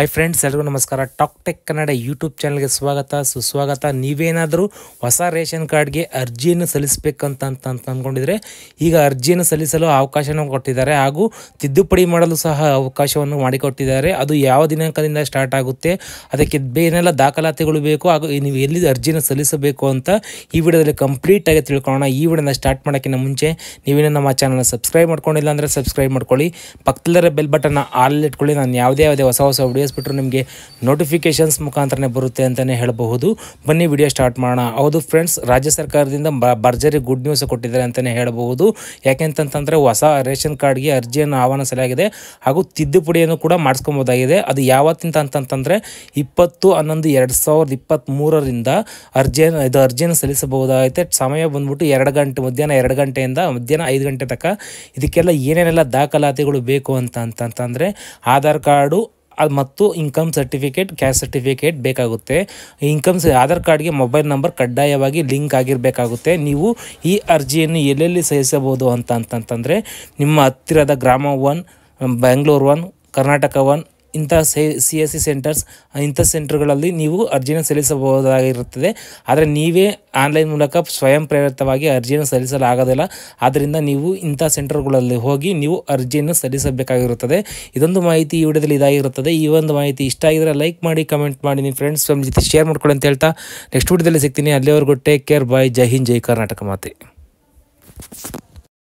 hi friends ಎಲ್ಲರಿಗೂ ನಮಸ್ಕಾರ talk tech Kannada YouTube ಚಾನಲ್ಗೆ ಸ್ವಾಗತ ಸುಸ್ವಾಗತ ನೀವೇನಾದರೂ ಹೊಸ ರೇಷನ್ ಕಾರ್ಡ್ಗೆ ಅರ್ಜಿಯನ್ನು ಸಲ್ಲಿಸಬೇಕಂತ ಅಂತ ಅಂದ್ಕೊಂಡಿದ್ರೆ ಈಗ ಅರ್ಜಿಯನ್ನು ಸಲ್ಲಿಸಲು ಅವಕಾಶವನ್ನು ಕೊಟ್ಟಿದ್ದಾರೆ ಹಾಗೂ ತಿದ್ದುಪಡಿ ಮಾಡಲು ಸಹ ಅವಕಾಶವನ್ನು ಮಾಡಿಕೊಟ್ಟಿದ್ದಾರೆ ಅದು ಯಾವ ದಿನಾಂಕದಿಂದ ಸ್ಟಾರ್ಟ್ ಆಗುತ್ತೆ ಅದಕ್ಕೆ ಏನೆಲ್ಲ ದಾಖಲಾತಿಗಳು ಬೇಕು ಹಾಗೂ ನೀವು ಎಲ್ಲಿ ಅರ್ಜಿಯನ್ನು ಸಲ್ಲಿಸಬೇಕು ಅಂತ ಈ ವಿಡಿಯೋದಲ್ಲಿ ಕಂಪ್ಲೀಟಾಗಿ ತಿಳ್ಕೊಳ್ಳೋಣ ಈ ವಿಡಿಯೋನ ಸ್ಟಾರ್ಟ್ ಮಾಡೋಕ್ಕಿಂತ ಮುಂಚೆ ನೀವೇನೋ ನಮ್ಮ ಚಾನಲ್ನ ಸಬ್ಸ್ಕ್ರೈಬ್ ಮಾಡ್ಕೊಂಡಿಲ್ಲ ಅಂದರೆ ಸಬ್ಸ್ಕ್ರೈಬ್ ಮಾಡ್ಕೊಳ್ಳಿ ಪಕ್ಕದಲ್ಲೇ ಬೆಲ್ ಬಟನ್ನ ಆಲ್ ಇಟ್ಕೊಳ್ಳಿ ನಾನು ಯಾವುದೇ ಯಾವುದೇ ಹೊಸ ಹೊಸ ವಿಡಿಯೋಸ್ ಮಾಡಿಸ್ಬಿಟ್ರು ನಿಮಗೆ ನೋಟಿಫಿಕೇಷನ್ಸ್ ಮುಖಾಂತರನೇ ಬರುತ್ತೆ ಅಂತಲೇ ಹೇಳಬಹುದು ಬನ್ನಿ ವಿಡಿಯೋ ಸ್ಟಾರ್ಟ್ ಮಾಡೋಣ ಹೌದು ಫ್ರೆಂಡ್ಸ್ ರಾಜ್ಯ ಸರ್ಕಾರದಿಂದ ಭರ್ಜರಿ ಗುಡ್ ನ್ಯೂಸ್ ಕೊಟ್ಟಿದ್ದಾರೆ ಅಂತಲೇ ಹೇಳಬಹುದು ಯಾಕೆಂತಂತಂದರೆ ಹೊಸ ರೇಷನ್ ಕಾರ್ಡ್ಗೆ ಅರ್ಜಿಯನ್ನು ಆಹ್ವಾನಿಸಲಾಗಿದೆ ಹಾಗೂ ತಿದ್ದುಪಡಿಯನ್ನು ಕೂಡ ಮಾಡಿಸ್ಕೊಬೋದಾಗಿದೆ ಅದು ಯಾವತ್ತಿಂದ ಅಂತಂತಂದರೆ ಇಪ್ಪತ್ತು ಹನ್ನೊಂದು ಎರಡು ಸಾವಿರದ ಇಪ್ಪತ್ತ್ಮೂರರಿಂದ ಅರ್ಜಿಯನ್ನು ಇದು ಅರ್ಜಿಯನ್ನು ಸಲ್ಲಿಸಬಹುದಾಗಿದೆ ಸಮಯ ಬಂದ್ಬಿಟ್ಟು ಎರಡು ಗಂಟೆ ಮಧ್ಯಾಹ್ನ ಎರಡು ಗಂಟೆಯಿಂದ ಮಧ್ಯಾಹ್ನ ಐದು ಗಂಟೆ ತನಕ ಇದಕ್ಕೆಲ್ಲ ಏನೇನೆಲ್ಲ ದಾಖಲಾತಿಗಳು ಬೇಕು ಅಂತ ಅಂತಂತಂದರೆ ಆಧಾರ್ ಕಾರ್ಡು ಅದು ಮತ್ತು ಇನ್ಕಮ್ ಸರ್ಟಿಫಿಕೇಟ್ ಕ್ಯಾಶ್ ಸರ್ಟಿಫಿಕೇಟ್ ಬೇಕಾಗುತ್ತೆ ಇನ್ಕಮ್ ಆಧಾರ್ ಕಾರ್ಡ್ಗೆ ಮೊಬೈಲ್ ನಂಬರ್ ಕಡ್ಡಾಯವಾಗಿ ಲಿಂಕ್ ಆಗಿರಬೇಕಾಗುತ್ತೆ ನೀವು ಈ ಅರ್ಜಿಯನ್ನು ಎಲ್ಲೆಲ್ಲಿ ಸಹಿಸಬಹುದು ಅಂತ ಅಂತಂತಂದರೆ ನಿಮ್ಮ ಹತ್ತಿರದ Grama one Bengaluru one Karnataka one ಇಂಥ ಸೆ ಸಿ ಎಸ್ ಸಿ ಸೆಂಟರ್ಸ್ ಇಂಥ ಸೆಂಟರ್ಗಳಲ್ಲಿ ನೀವು ಅರ್ಜಿಯನ್ನು ಸಲ್ಲಿಸಬಹುದಾಗಿರುತ್ತದೆ ಆದರೆ ನೀವೇ ಆನ್ಲೈನ್ ಮೂಲಕ ಸ್ವಯಂ ಪ್ರೇರಿತವಾಗಿ ಅರ್ಜಿಯನ್ನು ಸಲ್ಲಿಸಲಾಗೋದಿಲ್ಲ ಆದ್ದರಿಂದ ನೀವು ಇಂಥ ಸೆಂಟರ್ಗಳಲ್ಲಿ ಹೋಗಿ ನೀವು ಅರ್ಜಿಯನ್ನು ಸಲ್ಲಿಸಬೇಕಾಗಿರುತ್ತದೆ ಇದೊಂದು ಮಾಹಿತಿ ಈ ವಿಡಿಯೋದಲ್ಲಿ ಇದಾಗಿರುತ್ತದೆ ಈ ಒಂದು ಮಾಹಿತಿ ಇಷ್ಟ ಆಗಿದರೆ ಲೈಕ್ ಮಾಡಿ ಕಮೆಂಟ್ ಮಾಡಿ ನಿಮ್ಮ ಫ್ರೆಂಡ್ಸ್ ಫ್ಯಾಮಿಲಿ ಜೊತೆ ಶೇರ್ ಮಾಡ್ಕೊಳ್ಳಿ ಅಂತ ಹೇಳ್ತಾ ನೆಕ್ಸ್ಟ್ ವಿಡಿಯೋದಲ್ಲಿ ಸಿಗ್ತೀನಿ ಅಲ್ಲಿವರೆಗೂ ಟೇಕ್ ಕೇರ್ ಬಾಯ್ ಜೈ ಹಿಂದ್ ಜೈ ಕರ್ನಾಟಕ ಮಾತೆ